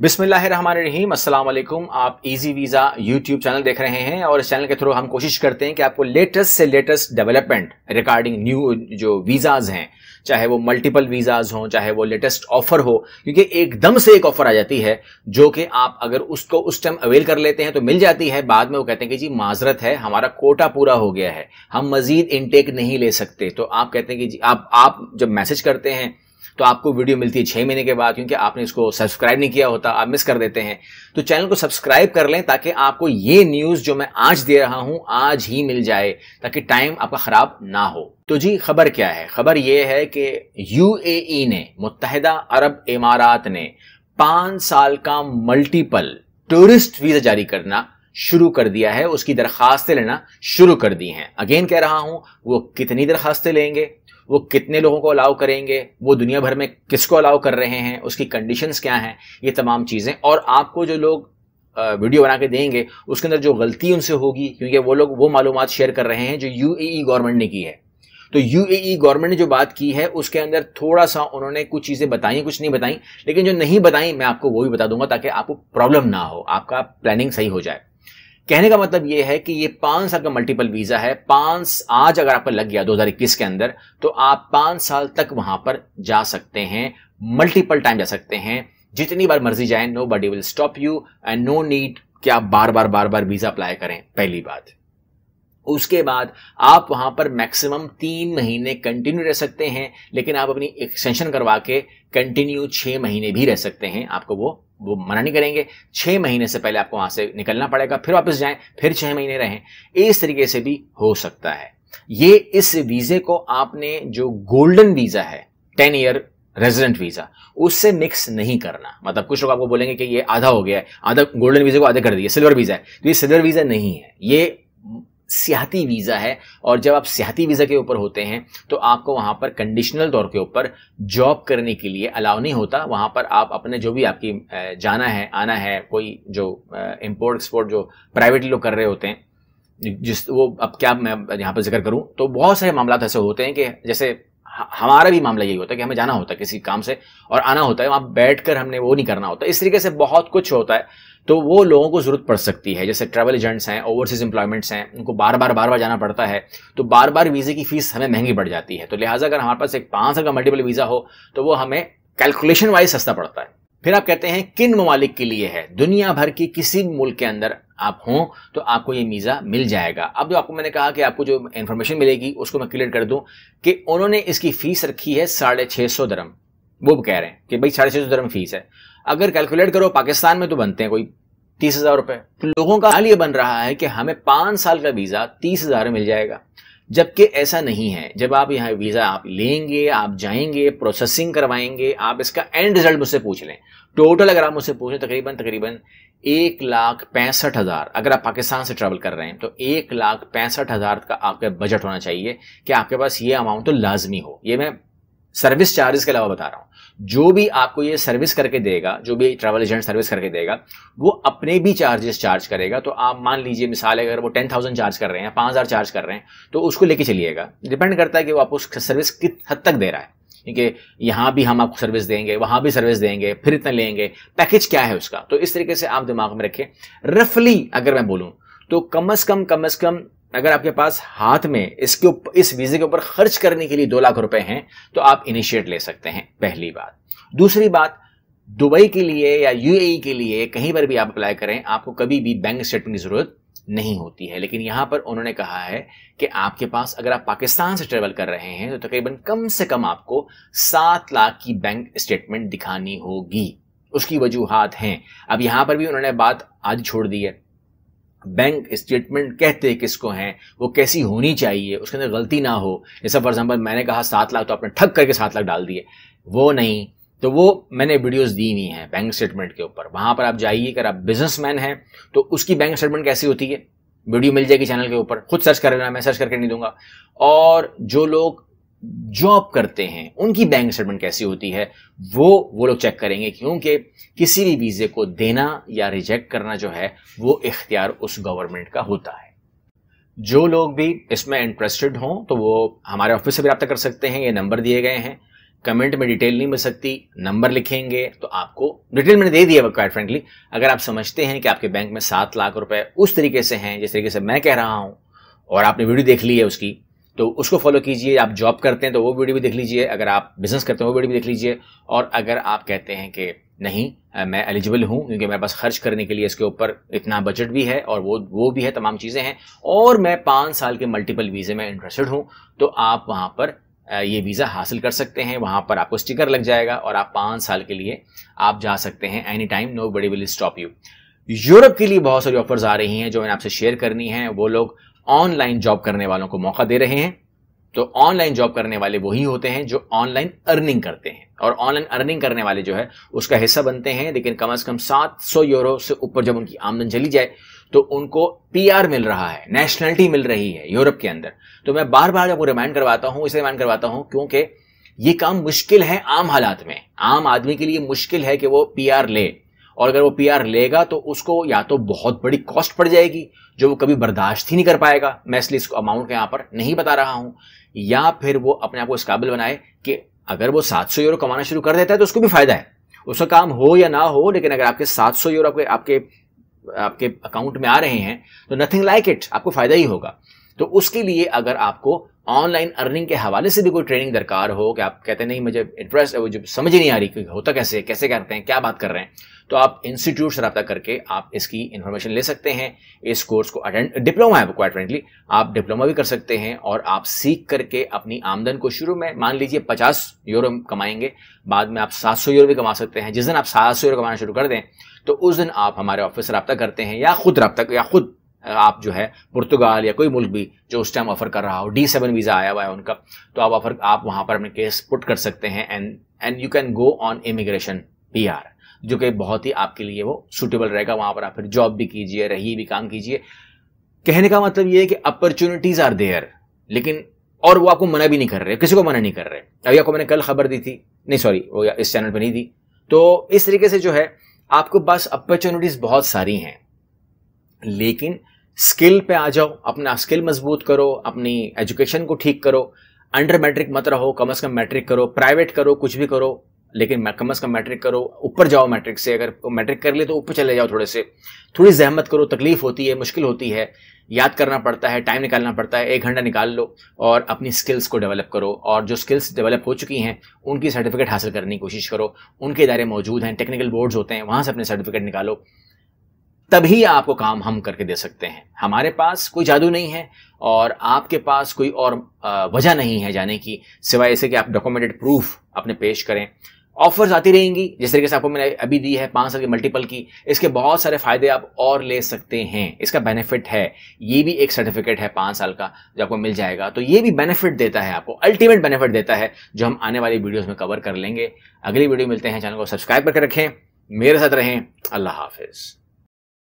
बिस्मिल्लाम असलम आप easy visa YouTube channel देख रहे हैं और इस चैनल के थ्रू हम कोशिश करते हैं कि आपको लेटेस्ट से लेटेस्ट डेवलपमेंट रिगार्डिंग न्यू जो वीज़ाज़ हैं चाहे वो मल्टीपल वीज़ाज़ हों चाहे वो लेटेस्ट ऑफ़र हो क्योंकि एकदम से एक ऑफ़र आ जाती है जो कि आप अगर उसको उस टाइम अवेल कर लेते हैं तो मिल जाती है बाद में वो कहते हैं कि जी माजरत है हमारा कोटा पूरा हो गया है हम मज़ीद इनटेक नहीं ले सकते तो आप कहते हैं कि जी आप, आप जब मैसेज करते हैं तो आपको वीडियो मिलती है छह महीने के बाद क्योंकि आपने इसको सब्सक्राइब नहीं किया होता आप मिस कर देते हैं तो चैनल को सब्सक्राइब कर लें ताकि आपको ये न्यूज़ जो मैं आज दे रहा हूं आज ही मिल जाए ताकि टाइम आपका ख़राब ना हो तो जी खबर क्या है खबर यह है कि यू e ने मुतहदा अरब इमारात ने पांच साल का मल्टीपल टूरिस्ट वीज़ा जारी करना शुरू कर दिया है उसकी दरखास्तें लेना शुरू कर दी हैं अगेन कह रहा हूं वो कितनी दरखास्तें लेंगे वो कितने लोगों को अलाउ करेंगे वो दुनिया भर में किसको अलाउ कर रहे हैं उसकी कंडीशंस क्या हैं ये तमाम चीज़ें और आपको जो लोग वीडियो बना के देंगे उसके अंदर जो गलती उनसे होगी क्योंकि वो लोग वो मालूम शेयर कर रहे हैं जो यू गवर्नमेंट e ने की है तो यू गवर्नमेंट e ने जो बात की है उसके अंदर थोड़ा सा उन्होंने कुछ चीज़ें बताई कुछ नहीं बताई लेकिन जो नहीं बताई मैं आपको वो भी बता दूंगा ताकि आपको प्रॉब्लम ना हो आपका प्लानिंग सही हो जाए कहने का मतलब यह है कि ये पांच साल का मल्टीपल वीजा है पांच आज अगर आपका लग गया 2021 के अंदर तो आप पांच साल तक वहां पर जा सकते हैं मल्टीपल टाइम जा सकते हैं जितनी बार मर्जी जाए nobody will stop you and no need कि आप बार बार बार बार वीजा अप्लाई करें पहली बात उसके बाद आप वहां पर मैक्सिमम तीन महीने कंटिन्यू रह सकते हैं लेकिन आप अपनी एक्सटेंशन करवा के कंटिन्यू छह महीने भी रह सकते हैं आपको वो वो मना नहीं करेंगे छः महीने से पहले आपको वहाँ से निकलना पड़ेगा फिर वापस जाएं फिर छः महीने रहें इस तरीके से भी हो सकता है ये इस वीज़े को आपने जो गोल्डन वीज़ा है टेन ईयर रेजिडेंट वीज़ा उससे मिक्स नहीं करना मतलब कुछ लोग आपको बोलेंगे कि ये आधा हो गया है आधा गोल्डन वीज़े को आधा कर दिया सिल्वर वीज़ा है तो ये सिल्वर वीज़ा नहीं है ये सियाती वीज़ा है और जब आप सियाती वीज़ा के ऊपर होते हैं तो आपको वहाँ पर कंडीशनल तौर के ऊपर जॉब करने के लिए अलाउ नहीं होता वहाँ पर आप अपने जो भी आपकी जाना है आना है कोई जो इम्पोर्ट एक्सपोर्ट जो प्राइवेट लोग कर रहे होते हैं जिस वो अब क्या मैं यहाँ पर जिक्र करूँ तो बहुत सारे मामला ऐसे होते हैं कि जैसे हमारा भी मामला यही होता है कि हमें जाना होता है किसी काम से और आना होता है वहां बैठ कर हमने वो नहीं करना होता इस तरीके से बहुत कुछ होता है तो वो लोगों को ज़रूरत पड़ सकती है जैसे ट्रैवल एजेंट्स हैं ओवरसीज़ एम्प्लॉयमेंट्स हैं उनको बार बार बार बार जाना पड़ता है तो बार बार वीज़े की फ़ीस हमें महंगी पड़ जाती है तो लिहाजा अगर हमारे पास एक पांच का मल्टीपल वीज़ा हो तो वो हमें कैलकुलेशन वाइज सस्ता पड़ता है फिर आप कहते हैं किन ममालिक के लिए है दुनिया भर की किसी मुल्क के अंदर आप हों तो आपको ये मीज़ा मिल जाएगा अब जो आपको मैंने कहा कि आपको जो इन्फॉर्मेशन मिलेगी उसको मैं क्लियर कर दूं कि उन्होंने इसकी फ़ीस रखी है साढ़े छः सौ धर्म वो कह रहे हैं कि भाई साढ़े छः सौ धर्म फ़ीस है अगर कैलकुलेट करो पाकिस्तान में तो बनते हैं कोई तीस हज़ार रुपये तो लोगों का हाल ये बन रहा है कि हमें पाँच साल का वीज़ा तीस हज़ार मिल जाएगा जबकि ऐसा नहीं है जब आप यहाँ वीज़ा आप लेंगे आप जाएंगे प्रोसेसिंग करवाएंगे आप इसका एंड रिजल्ट मुझसे पूछ लें टोटल अगर आप मुझसे पूछें तकरीबन तकरीबन एक लाख पैंसठ हज़ार अगर आप पाकिस्तान से ट्रेवल कर रहे हैं तो एक लाख पैंसठ हज़ार का आपका बजट होना चाहिए कि आपके पास ये अमाउंट तो लाजमी हो ये मैं सर्विस चार्जेस के अलावा बता रहा हूं जो भी आपको ये सर्विस करके देगा जो भी ट्रैवल एजेंट सर्विस करके देगा वो अपने भी चार्जेस चार्ज करेगा तो आप मान लीजिए मिसाल अगर वो टेन थाउजेंड चार्ज कर रहे हैं पाँच हज़ार चार्ज कर रहे हैं तो उसको लेके चलिएगा डिपेंड करता है कि वो आपको सर्विस किस हद तक दे रहा है कि यहाँ भी हम आपको सर्विस देंगे वहाँ भी सर्विस देंगे फिर इतना लेंगे पैकेज क्या है उसका तो इस तरीके से आप दिमाग में रखें रफली अगर मैं बोलूँ तो कम अज़ कम कम अज़ कम अगर आपके पास हाथ में इसके ऊपर इस वीज़े के ऊपर खर्च करने के लिए दो लाख रुपए हैं तो आप इनिशिएट ले सकते हैं पहली बात दूसरी बात दुबई के लिए या यूएई e के लिए कहीं पर भी आप अप्लाई करें आपको कभी भी बैंक स्टेटमेंट की ज़रूरत नहीं होती है लेकिन यहाँ पर उन्होंने कहा है कि आपके पास अगर आप पाकिस्तान से ट्रेवल कर रहे हैं तो तकरीबन कम से कम आपको सात लाख की बैंक स्टेटमेंट दिखानी होगी उसकी वजूहत हैं अब यहाँ पर भी उन्होंने बात आज छोड़ दी है बैंक स्टेटमेंट कहते किसको हैं वो कैसी होनी चाहिए उसके अंदर गलती ना हो जैसा फॉर एग्जाम्पल मैंने कहा सात लाख तो आपने ठग करके सात लाख डाल दिए वो नहीं तो वो मैंने वीडियोस दी हुई हैं बैंक स्टेटमेंट के ऊपर वहां पर आप जाइए अगर आप बिजनेसमैन हैं तो उसकी बैंक स्टेटमेंट कैसी होती है वीडियो मिल जाएगी चैनल के ऊपर खुद सर्च कर लेना मैं सर्च करके नहीं दूंगा और जो लोग जॉब करते हैं उनकी बैंक स्टेटमेंट कैसी होती है वो वो लोग चेक करेंगे क्योंकि किसी भी वीज़े को देना या रिजेक्ट करना जो है वो इख्तियार उस गवर्नमेंट का होता है जो लोग भी इसमें इंटरेस्टेड हों तो वो हमारे ऑफिस से भी रब्ता कर सकते हैं ये नंबर दिए गए हैं कमेंट में डिटेल नहीं मिल सकती नंबर लिखेंगे तो आपको डिटेल मैंने दे दिया है क्वाइट फ्रेंकली अगर आप समझते हैं कि आपके बैंक में सात लाख रुपए उस तरीके से हैं जिस तरीके से मैं कह रहा हूँ और आपने वीडियो देख ली है उसकी तो उसको फॉलो कीजिए आप जॉब करते हैं तो वो वीडियो भी देख लीजिए अगर आप बिजनेस करते हैं वो वीडियो भी देख लीजिए और अगर आप कहते हैं कि नहीं मैं एलिजिबल हूँ क्योंकि मेरे पास खर्च करने के लिए इसके ऊपर इतना बजट भी है और वो वो भी है तमाम चीज़ें हैं और मैं पाँच साल के मल्टीपल वीज़े में इंटरेस्टेड हूँ तो आप वहाँ पर ये वीज़ा हासिल कर सकते हैं वहाँ पर आपको स्टिकर लग जाएगा और आप पाँच साल के लिए आप जा सकते हैं any time nobody will stop you Europe के लिए बहुत सारी ऑफर्स आ रही हैं जो मैंने आपसे शेयर करनी है वो लोग ऑनलाइन जॉब करने वालों को मौका दे रहे हैं तो ऑनलाइन जॉब करने वाले वही होते हैं जो ऑनलाइन अर्निंग करते हैं और ऑनलाइन अर्निंग करने वाले जो है उसका हिस्सा बनते हैं लेकिन कम से कम 700 यूरो से ऊपर जब उनकी आमदन चली जाए तो उनको पीआर मिल रहा है नेशनलिटी मिल रही है यूरोप के अंदर तो मैं बार बार आपको रिमाइंड करवाता हूं इसे रिमाइंड करवाता हूं क्योंकि ये काम मुश्किल है आम हालात में आम आदमी के लिए मुश्किल है कि वो पीआर ले और अगर वो पीआर लेगा तो उसको या तो बहुत बड़ी कॉस्ट पड़ जाएगी जो वो कभी बर्दाश्त ही नहीं कर पाएगा मैं इसलिए इसको अमाउंट यहाँ पर नहीं बता रहा हूँ या फिर वो अपने आप को इस काबिल बनाए कि अगर वो 700 यूरो कमाना शुरू कर देता है तो उसको भी फायदा है उसका काम हो या ना हो लेकिन अगर आपके 700 यूरो आपके आपके अकाउंट में आ रहे हैं तो नथिंग लाइक इट आपको फायदा ही होगा तो उसके लिए अगर आपको ऑनलाइन अर्निंग के हवाले से भी कोई ट्रेनिंग दरकार हो कि आप कहते नहीं मुझे इंटरेस्ट है वो जो समझ नहीं आ रही कि होता कैसे कैसे करते हैं क्या बात कर रहे हैं तो आप इंस्टीट्यूट से रब्ता करके आप इसकी इन्फॉर्मेशन ले सकते हैं इस कोर्स को अटेंड डिप्लोमा है क्वाइट फ्रेंडली आप डिप्लोमा भी कर सकते हैं और आप सीख करके अपनी आमदन को शुरू में मान लीजिए पचास यूरो कमाएंगे बाद में आप सात सौ यूरो भी कमा सकते हैं जिस दिन आप सात सौ यूरो कमाना शुरू कर दें तो उस दिन आप हमारे ऑफिस से रबता करते हैं या खुद रबता या खुद आप जो है पुर्तगाल या कोई मुल्क भी जो उस टाइम ऑफर कर रहा हो डी सेवन वीज़ा आया हुआ है उनका तो आप ऑफर आप वहाँ पर अपने केस पुट कर सकते हैं and and you can go on immigration P R जो कि बहुत ही आपके लिए वो सूटेबल रहेगा वहाँ पर आप फिर जॉब भी कीजिए रही भी काम कीजिए कहने का मतलब ये है कि अपॉर्चुनिटीज़ आर देयर लेकिन और वो आपको मना भी नहीं कर रहे किसी को मना नहीं कर रहे अभी आपको मैंने कल खबर दी थी नहीं सॉरी वो इस चैनल पर नहीं दी तो इस तरीके से जो है आपको पास अपॉर्चुनिटीज बहुत सारी हैं लेकिन स्किल पे आ जाओ अपना स्किल मजबूत करो अपनी एजुकेशन को ठीक करो अंडर मैट्रिक मत रहो कम अज कम मैट्रिक करो प्राइवेट करो कुछ भी करो लेकिन कम अज़ कम मैट्रिक करो ऊपर जाओ मैट्रिक से अगर मैट्रिक कर ले तो ऊपर चले जाओ थोड़े से थोड़ी जहमत करो तकलीफ़ होती है मुश्किल होती है याद करना पड़ता है टाइम निकालना पड़ता है एक घंटा निकाल लो और अपनी स्किल्स को डेवलप करो और जो स्किल्स डेवलप हो चुकी हैं उनकी सर्टिफिकेट हासिल करने की कोशिश करो उनके इदारे मौजूद हैं टेक्निकल बोर्ड्स होते हैं वहाँ से अपने सर्टिफिकेट निकालो तभी आपको काम हम करके दे सकते हैं हमारे पास कोई जादू नहीं है और आपके पास कोई और वजह नहीं है जाने की सिवाय ऐसे कि आप डॉक्यूमेंटेड प्रूफ अपने पेश करें ऑफर्स आती रहेंगी जिस तरीके से आपको मैंने अभी दी है पाँच साल की मल्टीपल की इसके बहुत सारे फायदे आप और ले सकते हैं इसका बेनिफिट है ये भी एक सर्टिफिकेट है पाँच साल का जो आपको मिल जाएगा तो ये भी बेनिफिट देता है आपको अल्टीमेट बेनिफिट देता है जो हम आने वाली वीडियोज़ में कवर कर लेंगे अगली वीडियो मिलते हैं चैनल को सब्सक्राइब करके रखें मेरे साथ रहें अल्लाह हाफिज़